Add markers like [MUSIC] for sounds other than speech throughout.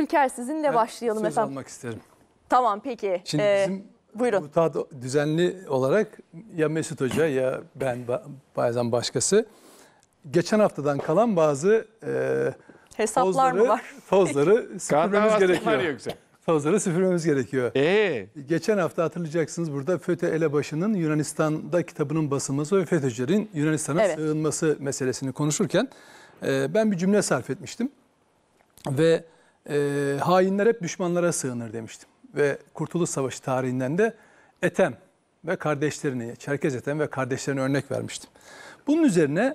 Ülker sizinle ben başlayalım söz efendim. almak isterim. Tamam peki. Şimdi ee, bizim buyurun. düzenli olarak ya Mesut Hoca ya ben bazen başkası geçen haftadan kalan bazı e, hesaplar tozları, mı var? [LAUGHS] Tozları süpürmemiz gerekiyor. yoksa. [LAUGHS] Tozları süpürmemiz gerekiyor. Ee? Geçen hafta hatırlayacaksınız burada FETÖ elebaşının Yunanistan'da kitabının basılması ve FETÖ'cülerin Yunanistan'a evet. sığınması meselesini konuşurken e, ben bir cümle sarf etmiştim. Ve e, hainler hep düşmanlara sığınır demiştim. Ve Kurtuluş Savaşı tarihinden de Etem ve kardeşlerini, Çerkez Etem ve kardeşlerini örnek vermiştim. Bunun üzerine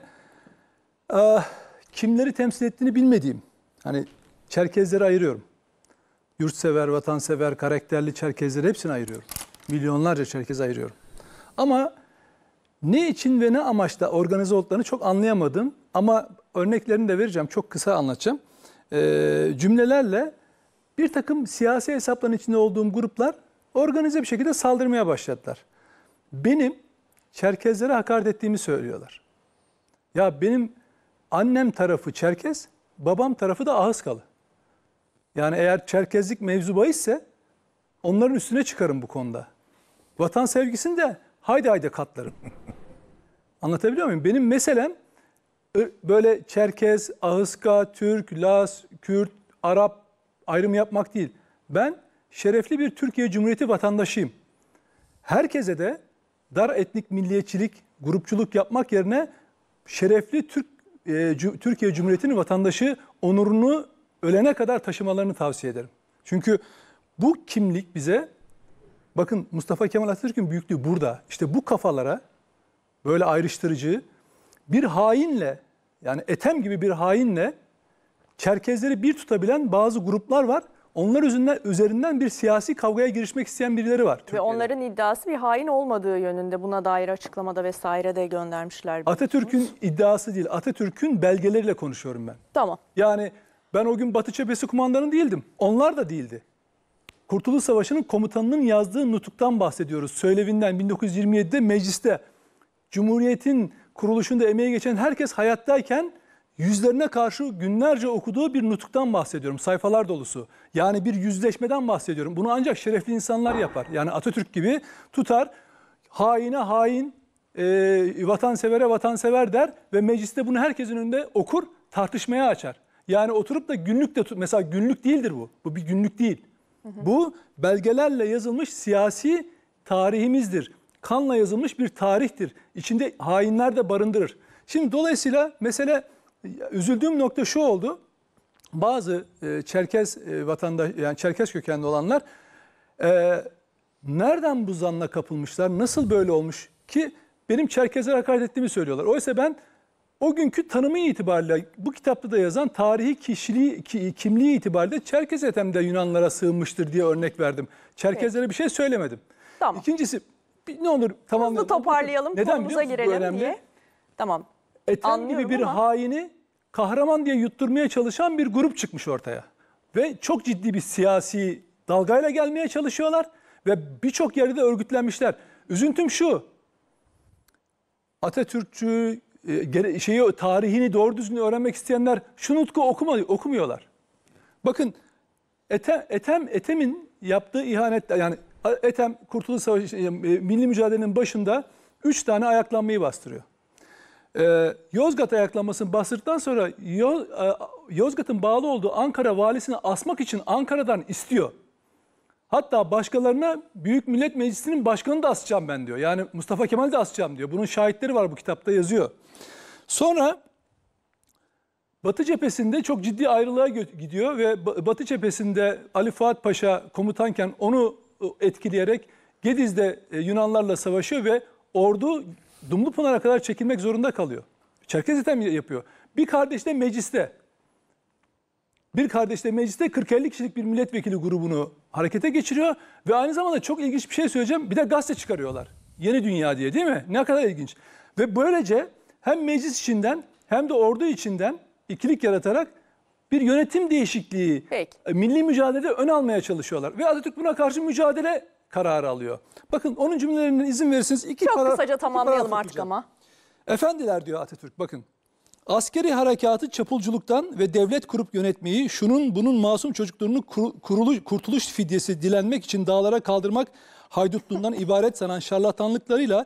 e, kimleri temsil ettiğini bilmediğim, hani Çerkezleri ayırıyorum. Yurtsever, vatansever, karakterli Çerkezleri hepsini ayırıyorum. Milyonlarca Çerkez ayırıyorum. Ama ne için ve ne amaçla organize olduklarını çok anlayamadım. Ama örneklerini de vereceğim, çok kısa anlatacağım e, cümlelerle bir takım siyasi hesapların içinde olduğum gruplar organize bir şekilde saldırmaya başladılar. Benim Çerkezlere hakaret ettiğimi söylüyorlar. Ya benim annem tarafı Çerkez, babam tarafı da Ahıskalı. Yani eğer Çerkezlik mevzu bahisse onların üstüne çıkarım bu konuda. Vatan sevgisini de haydi haydi katlarım. [LAUGHS] Anlatabiliyor muyum? Benim meselem böyle Çerkez, Ahıska, Türk, Laz, Kürt, Arap ayrımı yapmak değil. Ben şerefli bir Türkiye Cumhuriyeti vatandaşıyım. Herkese de dar etnik milliyetçilik, grupçuluk yapmak yerine şerefli Türk e, Türkiye Cumhuriyeti'nin vatandaşı onurunu ölene kadar taşımalarını tavsiye ederim. Çünkü bu kimlik bize bakın Mustafa Kemal Atatürk'ün büyüklüğü burada. İşte bu kafalara böyle ayrıştırıcı bir hainle yani Etem gibi bir hainle Çerkezleri bir tutabilen bazı gruplar var. Onlar üzerinden, üzerinden bir siyasi kavgaya girişmek isteyen birileri var. Ve onların iddiası bir hain olmadığı yönünde buna dair açıklamada vesaire de göndermişler. Atatürk'ün iddiası değil, Atatürk'ün belgeleriyle konuşuyorum ben. Tamam. Yani ben o gün Batı Cephesi kumandanı değildim. Onlar da değildi. Kurtuluş Savaşı'nın komutanının yazdığı nutuktan bahsediyoruz. Söylevinden 1927'de mecliste Cumhuriyet'in kuruluşunda emeği geçen herkes hayattayken yüzlerine karşı günlerce okuduğu bir nutuktan bahsediyorum. Sayfalar dolusu. Yani bir yüzleşmeden bahsediyorum. Bunu ancak şerefli insanlar yapar. Yani Atatürk gibi tutar, haine hain, e, vatansevere vatansever der ve mecliste bunu herkesin önünde okur, tartışmaya açar. Yani oturup da günlük de mesela günlük değildir bu. Bu bir günlük değil. Hı hı. Bu belgelerle yazılmış siyasi tarihimizdir kanla yazılmış bir tarihtir. İçinde hainler de barındırır. Şimdi dolayısıyla mesele üzüldüğüm nokta şu oldu. Bazı e, Çerkez e, vatandaş yani Çerkez kökenli olanlar e, nereden bu zanla kapılmışlar? Nasıl böyle olmuş ki benim Çerkezlere hakaret ettiğimi söylüyorlar. Oysa ben o günkü tanımı itibariyle bu kitapta da yazan tarihi kişiliği, ki, kimliği itibariyle Çerkez etemde Yunanlara sığınmıştır diye örnek verdim. Çerkezlere evet. bir şey söylemedim. Tamam. İkincisi bir, ne olur tamam. Hızlı toparlayalım Neden, konumuza girelim önemli? diye. Tamam. Ethem Anlıyorum gibi bir ama... haini kahraman diye yutturmaya çalışan bir grup çıkmış ortaya. Ve çok ciddi bir siyasi dalgayla gelmeye çalışıyorlar. Ve birçok yerde örgütlenmişler. Üzüntüm şu. Atatürkçü e, şeyi tarihini doğru düzgün öğrenmek isteyenler şu nutku okumuyorlar. Bakın Etem, Etem Etem'in yaptığı ihanetler yani Etem Kurtuluş Savaşı, şey, e, milli mücadelenin başında 3 tane ayaklanmayı bastırıyor. E, Yozgat ayaklanmasını bastırdıktan sonra e, Yozgat'ın bağlı olduğu Ankara valisini asmak için Ankara'dan istiyor. Hatta başkalarına Büyük Millet Meclisi'nin başkanını da asacağım ben diyor. Yani Mustafa Kemal de asacağım diyor. Bunun şahitleri var bu kitapta yazıyor. Sonra Batı cephesinde çok ciddi ayrılığa gidiyor ve Batı cephesinde Ali Fuat Paşa komutanken onu etkileyerek Gediz'de e, Yunanlarla savaşıyor ve ordu Dumlupınar'a kadar çekilmek zorunda kalıyor. Çerkez item yapıyor. Bir kardeş de mecliste. Bir kardeş de mecliste 40-50 kişilik bir milletvekili grubunu harekete geçiriyor. Ve aynı zamanda çok ilginç bir şey söyleyeceğim. Bir de gazete çıkarıyorlar. Yeni Dünya diye değil mi? Ne kadar ilginç. Ve böylece hem meclis içinden hem de ordu içinden ikilik yaratarak bir yönetim değişikliği, Peki. E, milli mücadele ön almaya çalışıyorlar. Ve Atatürk buna karşı mücadele kararı alıyor. Bakın onun cümlelerinden izin verirseniz iki Çok para, kısaca tamamlayalım artık ama. Efendiler diyor Atatürk bakın. Askeri harekatı çapulculuktan ve devlet kurup yönetmeyi, şunun bunun masum çocuklarını kur, kuruluş, kurtuluş fidyesi dilenmek için dağlara kaldırmak haydutluğundan [LAUGHS] ibaret sanan şarlatanlıklarıyla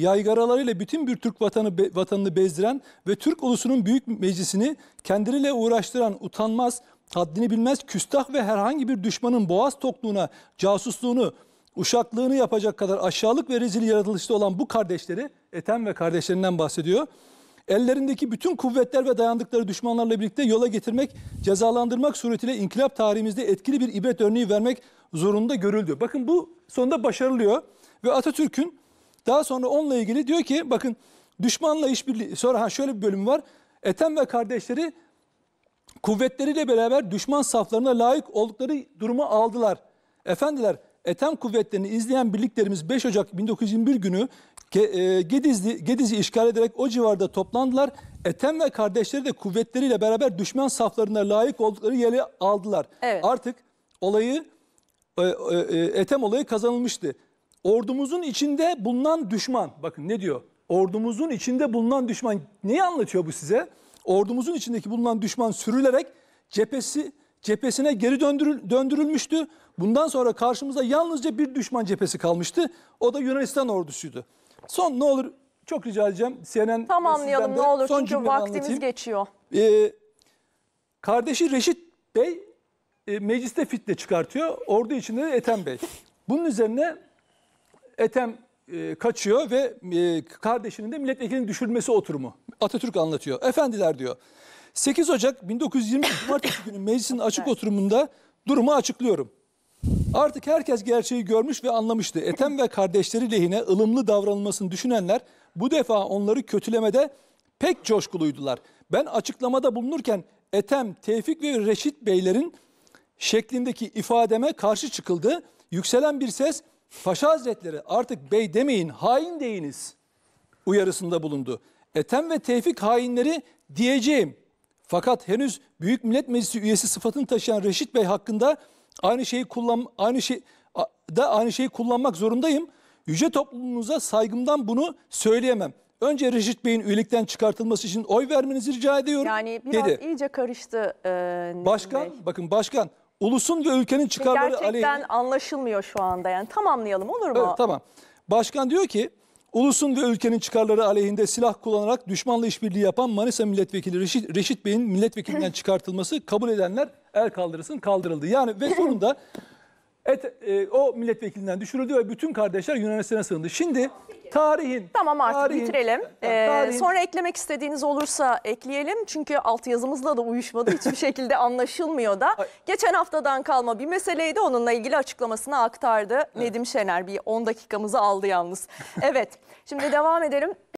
yaygaralarıyla bütün bir Türk vatanı vatanını bezdiren ve Türk ulusunun büyük meclisini kendileriyle uğraştıran utanmaz, haddini bilmez küstah ve herhangi bir düşmanın boğaz tokluğuna, casusluğunu, uşaklığını yapacak kadar aşağılık ve rezil yaratılışta olan bu kardeşleri, Ethem ve kardeşlerinden bahsediyor. Ellerindeki bütün kuvvetler ve dayandıkları düşmanlarla birlikte yola getirmek, cezalandırmak suretiyle inkılap tarihimizde etkili bir ibret örneği vermek zorunda görüldü. Bakın bu sonunda başarılıyor ve Atatürk'ün daha sonra onunla ilgili diyor ki bakın düşmanla işbirliği sonra ha şöyle bir bölüm var. Etem ve kardeşleri kuvvetleriyle beraber düşman saflarına layık oldukları durumu aldılar. Efendiler Etem kuvvetlerini izleyen birliklerimiz 5 Ocak 1921 günü e, Gedizli, Gediz işgal ederek o civarda toplandılar. Etem ve kardeşleri de kuvvetleriyle beraber düşman saflarına layık oldukları yeri aldılar. Evet. Artık olayı e, e, Etem olayı kazanılmıştı. Ordumuzun içinde bulunan düşman. Bakın ne diyor? Ordumuzun içinde bulunan düşman. Neyi anlatıyor bu size? Ordumuzun içindeki bulunan düşman sürülerek cephesi cephesine geri döndürül, döndürülmüştü. Bundan sonra karşımıza yalnızca bir düşman cephesi kalmıştı. O da Yunanistan ordusuydu. Son ne olur çok rica edeceğim CNN Tamamlayalım ne olur son çünkü vaktimiz anlatayım. geçiyor. Ee, kardeşi Reşit Bey e, mecliste fitne çıkartıyor. Ordu içinde de Ethem Bey. Bunun üzerine Etem e, kaçıyor ve e, kardeşinin de milletvekilinin düşürülmesi oturumu. Atatürk anlatıyor. Efendiler diyor. 8 Ocak 1920 Cumartesi günü meclisin açık oturumunda durumu açıklıyorum. Artık herkes gerçeği görmüş ve anlamıştı. Etem ve kardeşleri lehine ılımlı davranılmasını düşünenler bu defa onları kötülemede pek coşkuluydular. Ben açıklamada bulunurken Etem, Tevfik ve Reşit Beylerin şeklindeki ifademe karşı çıkıldı. Yükselen bir ses Paşa Hazretleri artık bey demeyin hain deyiniz uyarısında bulundu. Etem ve Tevfik hainleri diyeceğim. Fakat henüz Büyük Millet Meclisi üyesi sıfatını taşıyan Reşit Bey hakkında aynı şeyi kullan aynı şey da aynı şeyi kullanmak zorundayım. Yüce toplumunuza saygımdan bunu söyleyemem. Önce Reşit Bey'in üyelikten çıkartılması için oy vermenizi rica ediyorum. Yani biraz dedi. iyice karıştı. E, başkan, Bey. bakın başkan Ulusun ve ülkenin çıkarları Gerçekten aleyhine... anlaşılmıyor şu anda yani tamamlayalım olur mu? Evet, tamam. Başkan diyor ki ulusun ve ülkenin çıkarları aleyhinde silah kullanarak düşmanla işbirliği yapan Manisa milletvekili Reşit, Reşit Bey'in milletvekilinden çıkartılması kabul edenler el kaldırırsın kaldırıldı. Yani ve sonunda Et, e, o milletvekilinden düşürüldü ve bütün kardeşler Yunanistan'a sığındı. Şimdi tarihin... Tamam artık tarihin, bitirelim. Ee, tarihin, sonra eklemek istediğiniz olursa ekleyelim. Çünkü alt yazımızla da uyuşmadı. Hiçbir [LAUGHS] şekilde anlaşılmıyor da. Geçen haftadan kalma bir meseleydi. Onunla ilgili açıklamasını aktardı Nedim Şener. Bir 10 dakikamızı aldı yalnız. Evet şimdi devam edelim.